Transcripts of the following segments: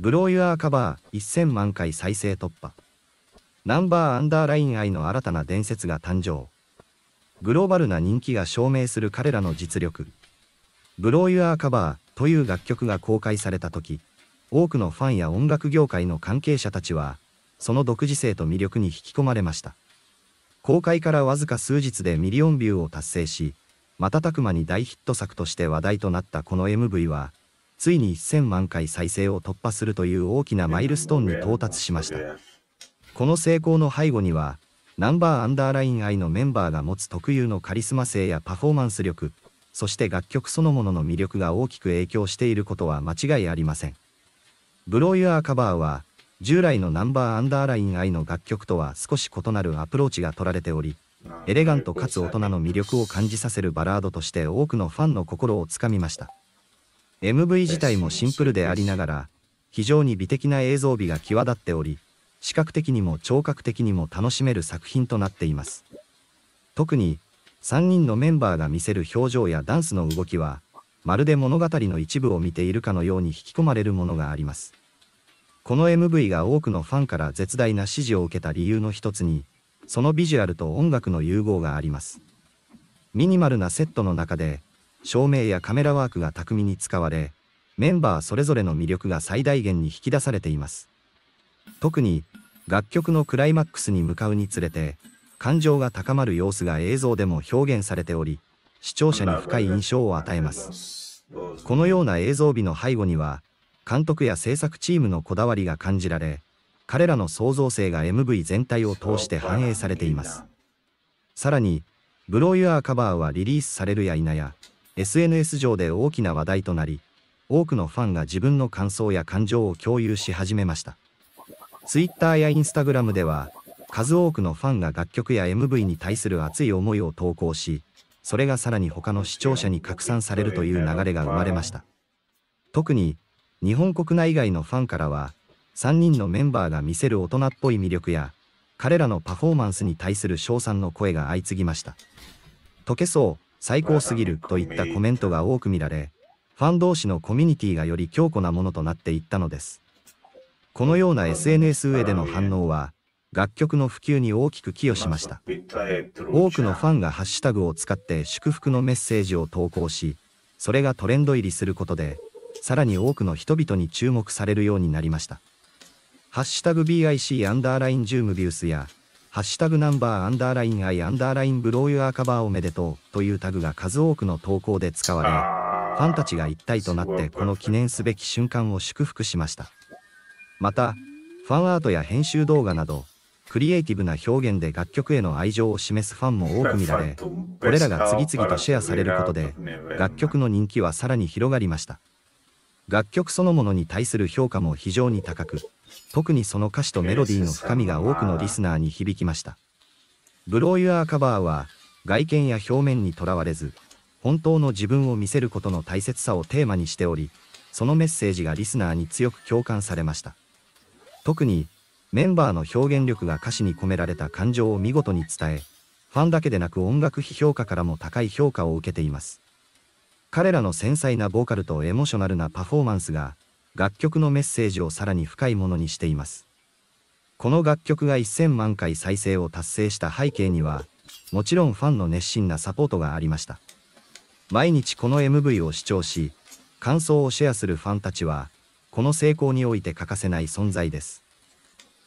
ブローユアーカバー1000万回再生突破。ナンバーアンダーライン愛の新たな伝説が誕生。グローバルな人気が証明する彼らの実力。ブローユアーカバーという楽曲が公開された時、多くのファンや音楽業界の関係者たちは、その独自性と魅力に引き込まれました。公開からわずか数日でミリオンビューを達成し、瞬く間に大ヒット作として話題となったこの MV は、ついに1000万回再生を突破するという大きなマイルストーンに到達しました。この成功の背後には、ナンバーアンダーライン愛のメンバーが持つ特有のカリスマ性やパフォーマンス力、そして楽曲そのものの魅力が大きく影響していることは間違いありません。ブローユアーカバーは、従来のナンバーアンダーライン愛の楽曲とは少し異なるアプローチが取られており、エレガントかつ大人の魅力を感じさせるバラードとして多くのファンの心をつかみました。MV 自体もシンプルでありながら、非常に美的な映像美が際立っており、視覚的にも聴覚的にも楽しめる作品となっています。特に、3人のメンバーが見せる表情やダンスの動きは、まるで物語の一部を見ているかのように引き込まれるものがあります。この MV が多くのファンから絶大な支持を受けた理由の一つに、そのビジュアルと音楽の融合があります。ミニマルなセットの中で、照明やカメラワークが巧みに使われ、メンバーそれぞれの魅力が最大限に引き出されています。特に、楽曲のクライマックスに向かうにつれて、感情が高まる様子が映像でも表現されており、視聴者に深い印象を与えます。このような映像美の背後には、監督や制作チームのこだわりが感じられ、彼らの創造性が MV 全体を通して反映されています。さらに、ブローユアーカバーはリリースされるや否や、SNS 上で大きな話題となり、多くのファンが自分の感想や感情を共有し始めました。Twitter や Instagram では、数多くのファンが楽曲や MV に対する熱い思いを投稿し、それがさらに他の視聴者に拡散されるという流れが生まれました。特に、日本国内外のファンからは、3人のメンバーが見せる大人っぽい魅力や、彼らのパフォーマンスに対する称賛の声が相次ぎました。溶けそう、最高すぎるといったコメントが多く見られ、ファン同士のコミュニティがより強固なものとなっていったのです。このような SNS 上での反応は、楽曲の普及に大きく寄与しました。多くのファンがハッシュタグを使って祝福のメッセージを投稿し、それがトレンド入りすることで、さらに多くの人々に注目されるようになりました。ハッシュタグ BIC アンダーラインジュームビュースや、ハッシュタグナンバーアンダーラインアイアンダーラインブローユアカバーおめでとうというタグが数多くの投稿で使われ、ファンたちが一体となってこの記念すべき瞬間を祝福しました。また、ファンアートや編集動画など、クリエイティブな表現で楽曲への愛情を示すファンも多く見られ、これらが次々とシェアされることで、楽曲の人気はさらに広がりました。楽曲そのものに対する評価も非常に高く、特にその歌詞とメロディーの深みが多くのリスナーに響きました。ブローユアーカバーは、外見や表面にとらわれず、本当の自分を見せることの大切さをテーマにしており、そのメッセージがリスナーに強く共感されました。特に、メンバーの表現力が歌詞に込められた感情を見事に伝え、ファンだけでなく音楽批評家からも高い評価を受けています。彼らの繊細なボーカルとエモーショナルなパフォーマンスが楽曲のメッセージをさらに深いものにしています。この楽曲が1000万回再生を達成した背景には、もちろんファンの熱心なサポートがありました。毎日この MV を視聴し、感想をシェアするファンたちは、この成功において欠かせない存在です。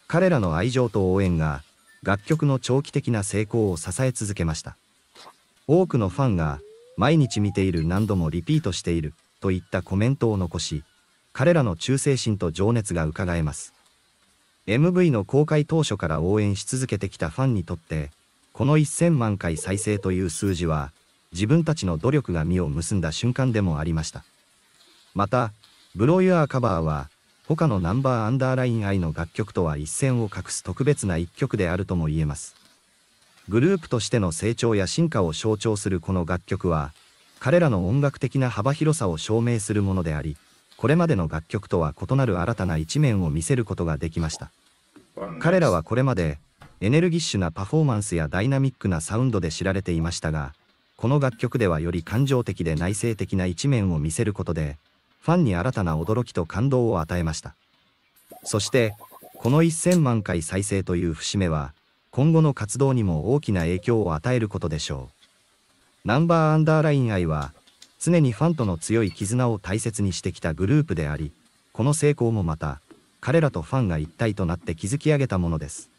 彼らの愛情と応援が、楽曲の長期的な成功を支え続けました。多くのファンが、毎日見ている何度もリピートしているといったコメントを残し、彼らの忠誠心と情熱が伺えます。MV の公開当初から応援し続けてきたファンにとって、この1000万回再生という数字は、自分たちの努力が実を結んだ瞬間でもありました。また、ブローユアーカバーは、他のナンバーアンダーライン愛の楽曲とは一線を画す特別な一曲であるとも言えます。グループとしての成長や進化を象徴するこの楽曲は、彼らの音楽的な幅広さを証明するものであり、これまでの楽曲とは異なる新たな一面を見せることができました。彼らはこれまで、エネルギッシュなパフォーマンスやダイナミックなサウンドで知られていましたが、この楽曲ではより感情的で内省的な一面を見せることで、ファンに新たな驚きと感動を与えました。そして、この1000万回再生という節目は、今後の活動にも大きな影響を与えることでしょう。ナンバーアンダーライン愛は、常にファンとの強い絆を大切にしてきたグループであり、この成功もまた、彼らとファンが一体となって築き上げたものです。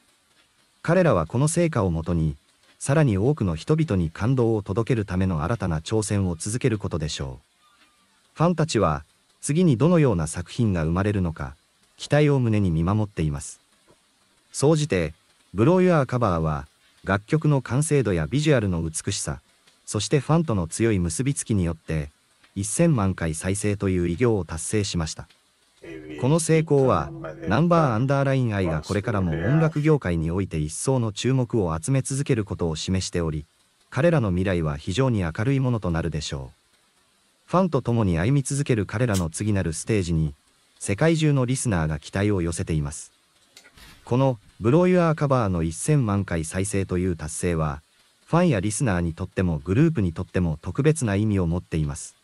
彼らはこの成果をもとに、さらに多くの人々に感動を届けるための新たな挑戦を続けることでしょう。ファンたちは、次にどのような作品が生まれるのか、期待を胸に見守っています。総じて、ブローユアーカバーは楽曲の完成度やビジュアルの美しさ、そしてファンとの強い結びつきによって1000万回再生という偉業を達成しました。この成功はナンバーアンダーライン愛がこれからも音楽業界において一層の注目を集め続けることを示しており、彼らの未来は非常に明るいものとなるでしょう。ファンと共に歩み続ける彼らの次なるステージに、世界中のリスナーが期待を寄せています。このブローユアーカバーの1000万回再生という達成は、ファンやリスナーにとってもグループにとっても特別な意味を持っています。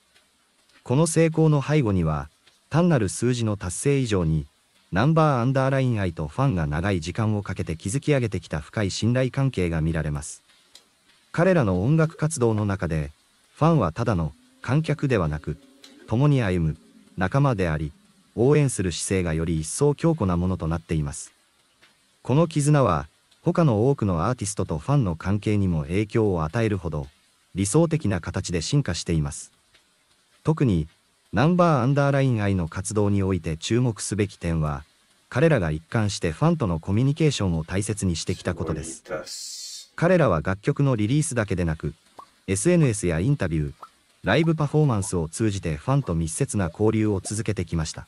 この成功の背後には、単なる数字の達成以上に、ナンバーアンダーライン愛とファンが長い時間をかけて築き上げてきた深い信頼関係が見られます。彼らの音楽活動の中で、ファンはただの観客ではなく、共に歩む仲間であり、応援する姿勢がより一層強固なものとなっています。この絆は、他の多くのアーティストとファンの関係にも影響を与えるほど、理想的な形で進化しています。特に、ナンバーアンダーライン愛の活動において注目すべき点は、彼らが一貫してファンとのコミュニケーションを大切にしてきたことです。彼らは楽曲のリリースだけでなく、SNS やインタビュー、ライブパフォーマンスを通じてファンと密接な交流を続けてきました。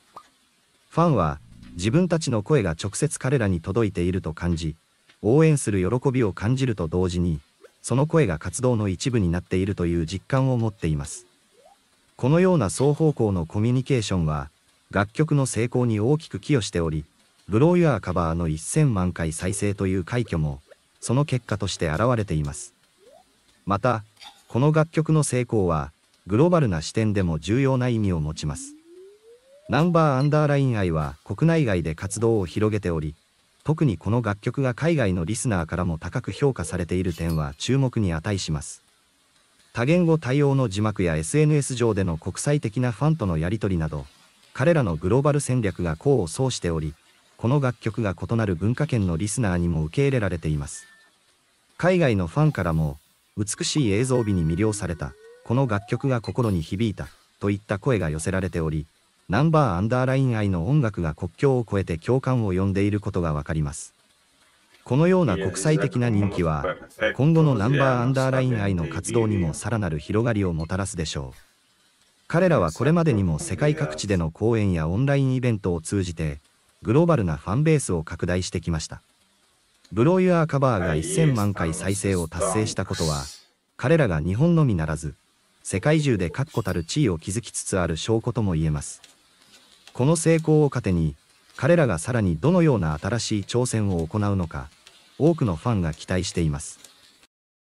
ファンは、自分たちの声が直接彼らに届いていると感じ、応援する喜びを感じると同時に、その声が活動の一部になっているという実感を持っています。このような双方向のコミュニケーションは、楽曲の成功に大きく寄与しており、ブローユアーカバーの1000万回再生という快挙も、その結果として現れています。また、この楽曲の成功は、グローバルな視点でも重要な意味を持ちます。ナンバーアンダーライン愛は国内外で活動を広げており、特にこの楽曲が海外のリスナーからも高く評価されている点は注目に値します。多言語対応の字幕や SNS 上での国際的なファンとのやり取りなど、彼らのグローバル戦略が功を奏しており、この楽曲が異なる文化圏のリスナーにも受け入れられています。海外のファンからも、美しい映像美に魅了された、この楽曲が心に響いた、といった声が寄せられており、ナンバーアンダーライン愛の音楽が国境を越えて共感を呼んでいることがわかります。このような国際的な人気は、今後のナンバーアンダーライン愛の活動にもさらなる広がりをもたらすでしょう。彼らはこれまでにも世界各地での講演やオンラインイベントを通じて、グローバルなファンベースを拡大してきました。ブロイヤーカバーが1000万回再生を達成したことは、彼らが日本のみならず、世界中で確固たる地位を築きつつある証拠とも言えます。この成功を糧に、彼らがさらにどのような新しい挑戦を行うのか、多くのファンが期待しています。